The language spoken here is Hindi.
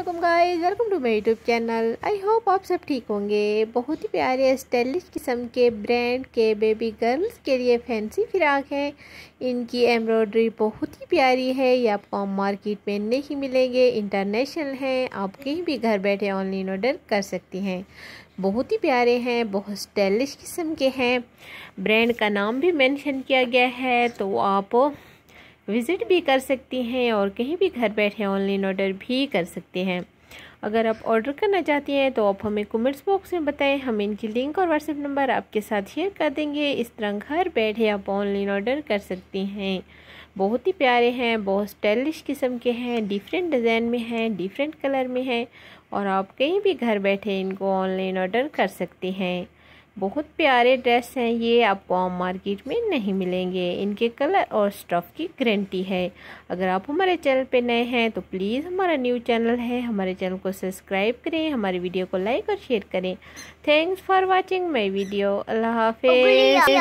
अल्लाम guys welcome to my YouTube channel I hope आप सब ठीक होंगे बहुत ही प्यारे स्टाइलिश किस्म के ब्रांड के बेबी गर्ल्स के लिए फैंसी फिराक है इनकी एम्ब्रॉयडरी बहुत ही प्यारी है ये आपको मार्केट में नहीं मिलेंगे इंटरनेशनल हैं आप कहीं भी घर बैठे ऑनलाइन ऑर्डर कर सकती हैं बहुत ही प्यारे हैं बहुत स्टाइलिश किस्म के हैं ब्रांड का नाम भी मैंशन किया गया है तो आप विज़िट भी कर सकती हैं और कहीं भी घर बैठे ऑनलाइन ऑर्डर भी कर सकते हैं अगर आप ऑर्डर करना चाहती हैं तो आप हमें कमेंट्स बॉक्स में बताएं हम इनकी लिंक और व्हाट्सएप नंबर आपके साथ शेयर कर देंगे इस तरह घर बैठे आप ऑनलाइन ऑर्डर कर सकती हैं बहुत ही प्यारे हैं बहुत स्टाइलिश किस्म के हैं डिफरेंट डिज़ाइन में हैं डिफरेंट कलर में हैं और आप कहीं भी घर बैठे इनको ऑनलाइन ऑर्डर कर सकते हैं बहुत प्यारे ड्रेस हैं ये आपको आम मार्केट में नहीं मिलेंगे इनके कलर और स्टफ़ की गारंटी है अगर आप हमारे चैनल पे नए हैं तो प्लीज़ हमारा न्यू चैनल है हमारे चैनल को सब्सक्राइब करें हमारे वीडियो को लाइक और शेयर करें thanks for watching my video अल्लाह हाफि